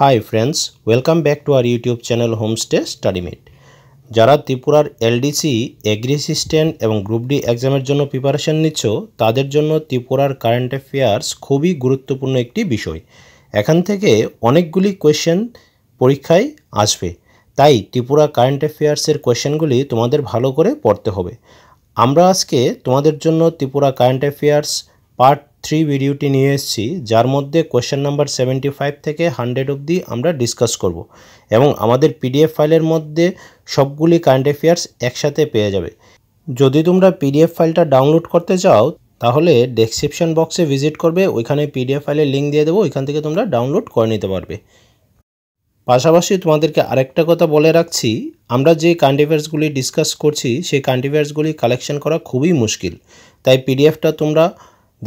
High friends welcome back to our YouTube channel হোমস্টে স্টাডিমিট যারা ত্রিপুরার এলডিসি এগ্রি সিস্টেন্ট এবং গ্রুপ ডি এক্সামের জন্য প্রিপারেশান নিচ্ছ তাদের জন্য ত্রিপুরার কারেন্ট অ্যাফেয়ার্স খুবই গুরুত্বপূর্ণ একটি বিষয় এখান থেকে অনেকগুলি কোয়েশ্চেন পরীক্ষায় আসবে তাই ত্রিপুরা কারেন্ট অ্যাফেয়ার্সের কোয়েশ্চেনগুলি তোমাদের ভালো করে পড়তে হবে আমরা আজকে তোমাদের জন্য Tripura current affairs part three ভিডিওটি নিয়ে এসেছি যার মধ্যে কোয়েশ্চেন নাম্বার সেভেন্টি ফাইভ থেকে হান্ড্রেড অবধি আমরা ডিসকাস করব এবং আমাদের পিডিএফ ফাইলের মধ্যে সবগুলি কারেন্ট অ্যাফেয়ার্স একসাথে পেয়ে যাবে যদি তোমরা পিডিএফ ফাইলটা ডাউনলোড করতে চাও তাহলে ডেসক্রিপশন বক্সে ভিজিট করবে ওইখানে পিডিএফ ফাইলের লিঙ্ক দিয়ে দেবো ওইখান থেকে তোমরা ডাউনলোড করে নিতে পারবে পাশাপাশি তোমাদেরকে আরেকটা কথা বলে রাখছি আমরা যে কান্টিভার্সগুলি ডিসকাস করছি সেই কান্টিভার্সগুলি কালেকশন করা খুবই মুশকিল তাই পিডিএফটা তোমরা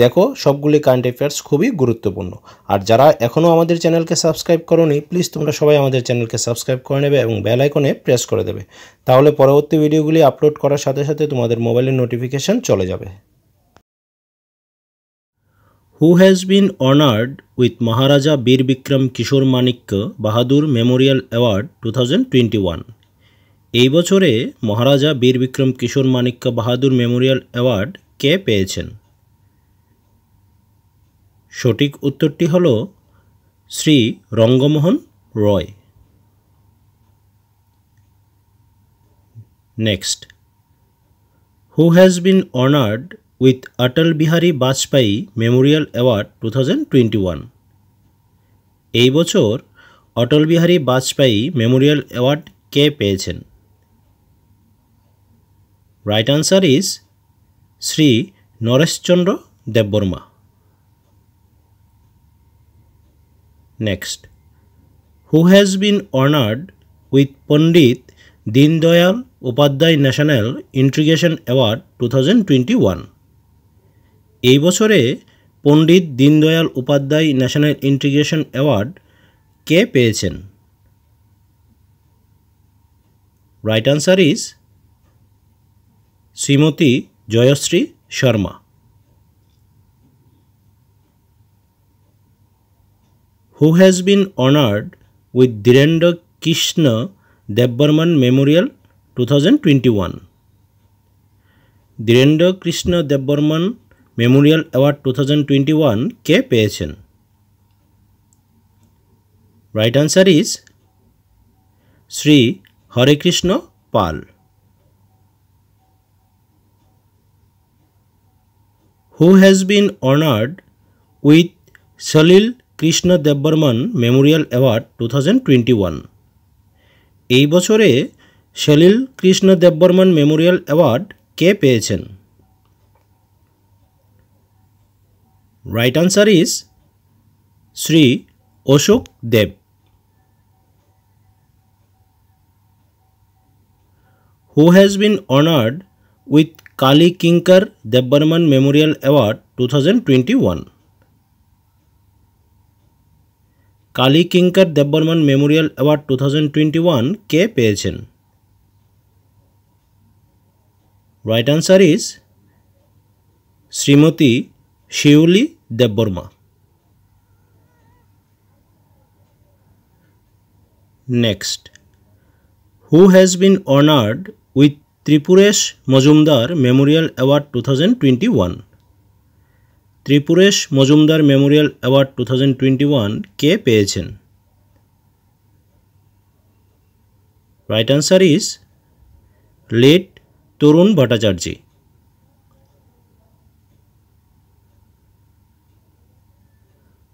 দেখো সবগুলি কারেন্ট অ্যাফেয়ার্স খুবই গুরুত্বপূর্ণ আর যারা এখনও আমাদের চ্যানেলকে সাবস্ক্রাইব নি প্লিজ তোমরা সবাই আমাদের চ্যানেলকে সাবস্ক্রাইব করে নেবে এবং বেল আইকনে প্রেস করে দেবে তাহলে পরবর্তী ভিডিওগুলি আপলোড করার সাথে সাথে তোমাদের মোবাইলের নোটিফিকেশান চলে যাবে who has been honoured with Maharaja Bir Bikram Kishore Manikya Bahadur memorial award two এই বছরে মহারাজা বীর বিক্রম কিশোর মাণিক্য বাহাদুর মেমোরিয়াল অ্যাওয়ার্ড কে পেয়েছেন সঠিক উত্তরটি হল Shri Rangamohan Roy next who has been honoured with Atal Bihari Vajpayee memorial award two thousand twenty one এই বছর অটল বিহারী বাজপেয়ী মেমোরিয়াল অ্যাওয়ার্ড কে পেয়েছেন right answer is Shri Nareshchandra Debbarma Next. Who has been honored with Pandit Dindayal Upadhyay National Integration Award 2021? এই বছরে Pandit Deendayal Upadhyay national integration award কে পেয়েছেন right answer is Shrimati Jayashree Sharma who has been honored with Dhirendra Krishna Devbarman Memorial 2021. Dhirendra Krishna Devbarman Memorial Award 2021 K. Peshen. Right answer is Sri Hari Krishna Pal. Who has been honored with Salil Krishna Debbarman memorial award two এই বছরে Salil Krishna Debbarman memorial award কে পেয়েছেন right answer is Shri Ashok Deb who has been honoured with Kali Kinkar Debbarman memorial award two thousand twenty one Kali Kinkar Debbarman memorial award two thousand one কে পেয়েছেন right answer is Shrimati Shiuli Debbarma next who has been honoured with Tripuresh Majumdar memorial award two thousand twenty one Tripuresh Majumdar memorial award two thousand twenty one কে পেয়েছেন right answer is late Tarun Bhattacharya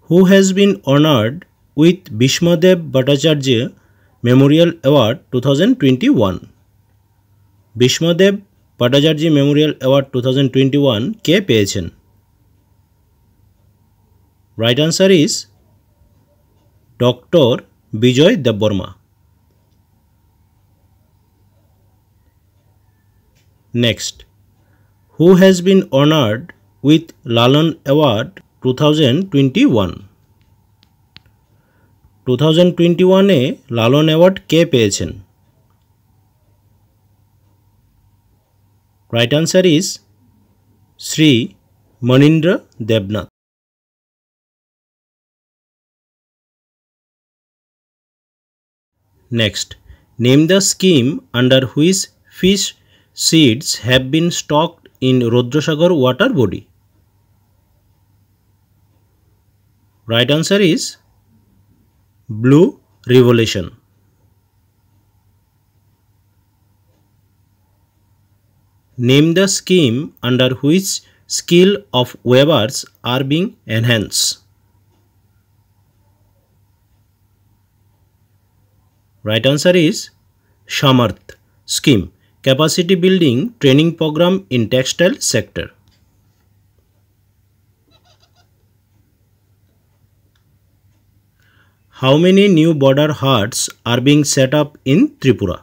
who has been honoured with Bhishmadev Bhattacharya memorial award two thousand twenty one Bhishmadev Bhattacharya memorial award two thousand twenty one কে পেয়েছেন right answer is doctor Bijoy Debbarma next who has been honoured with Lalan award two thousand twenty one two thousand twenty ওয়ানে Lalan award কে পেয়েছেন right answer is Shri Manindra Debnath Next, name the scheme under which fish seeds have been stocked in Rodrasagar water body. Right answer is Blue Revolution. Name the scheme under which skill of weavers are being enhanced. Right answer is Shamarth Scheme Capacity Building Training Program in Textile Sector. How many new border huts are being set up in Tripura?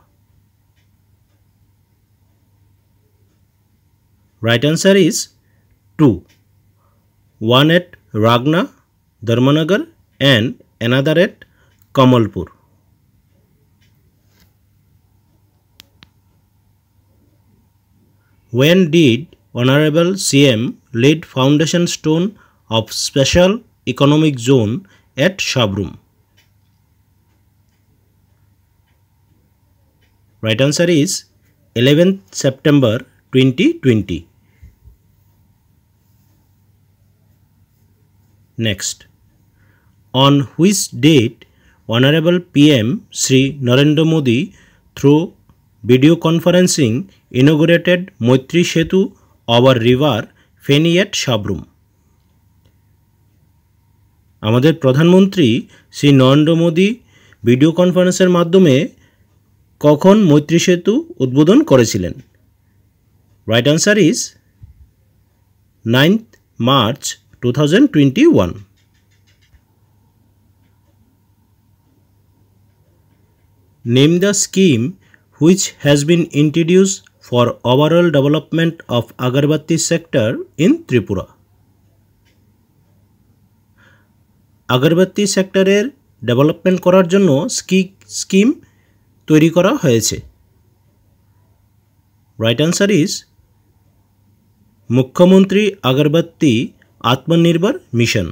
Right answer is 2. One at Ragna, Dharmanagar and another at Kamalpur. When did Honorable CM laid foundation stone of special economic zone at Shabrum? Right answer is 11th September 2020. Next, on which date Honorable PM Sri Narendra Modi through video conferencing inaugurated Maitri Setu over river ফেনিয়েট Sabroom আমাদের প্রধানমন্ত্রী Shri Narendra Modi video কনফারেন্সের মাধ্যমে কখন মৈত্রী সেতু উদ্বোধন করেছিলেন right answer is ninth March two thousand twenty one name the scheme which has been introduced for overall development of Agarbatti sector in Tripura. Agarbatti sector er development করার জন্য স্কি স্কিম তৈরি করা হয়েছে Right answer is Mukhyamantri Agarbatti Atmanirbhar mission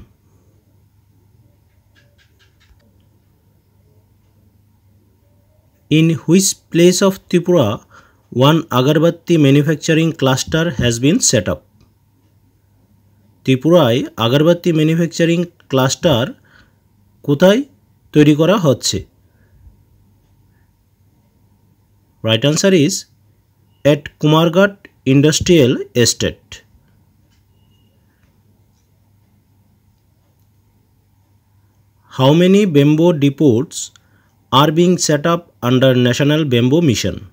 in which place of Tripura one Agarbatti manufacturing cluster has been set up ত্রিপুরায় Agarbatti manufacturing cluster কোথায় তৈরি করা হচ্ছে right answer is at Kumarghat industrial estate how many bamboo depots are being set up under National Bamboo Mission.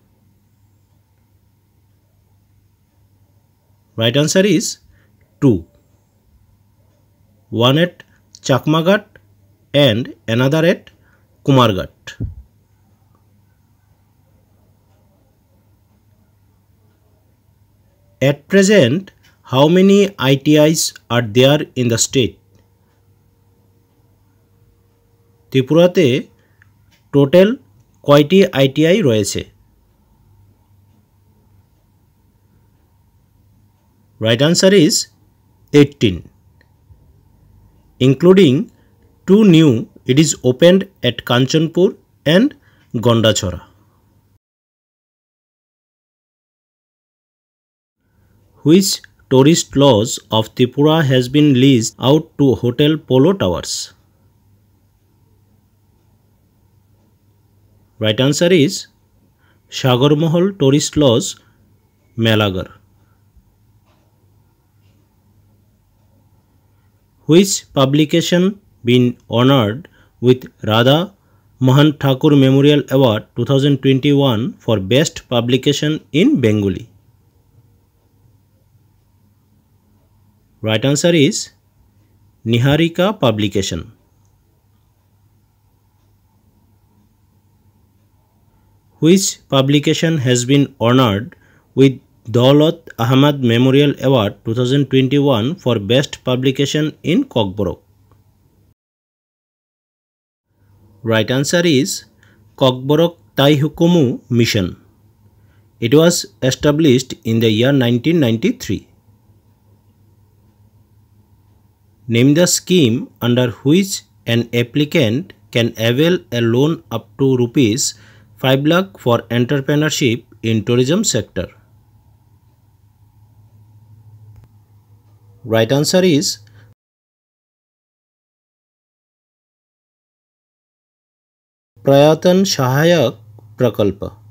Right answer is 2. One at Chakmagat and another at Kumargat. At present, how many ITIs are there in the state? tripura te total কয়টি ITI রয়েছে right answer is eighteen including two new it is opened at Kanchanpur and Gandacherra which tourist lodge of Tripura has been lease out to hotel Polo Towers. Right answer is Sagarmohol Tourist Lodge, Malagar. Which publication been honored with Radha Mohan Thakur Memorial Award 2021 for Best Publication in Bengali? Right answer is Niharika Publication. which publication has been honored with Daulat Ahmad Memorial Award 2021 for Best Publication in Cockborough? Right answer is Cockborough Taihukumu Mission. It was established in the year 1993. Name the scheme under which an applicant can avail a loan up to rupees 5 lakh for entrepreneurship in tourism sector. Right answer is Prayatan Sahayak प्रकल्प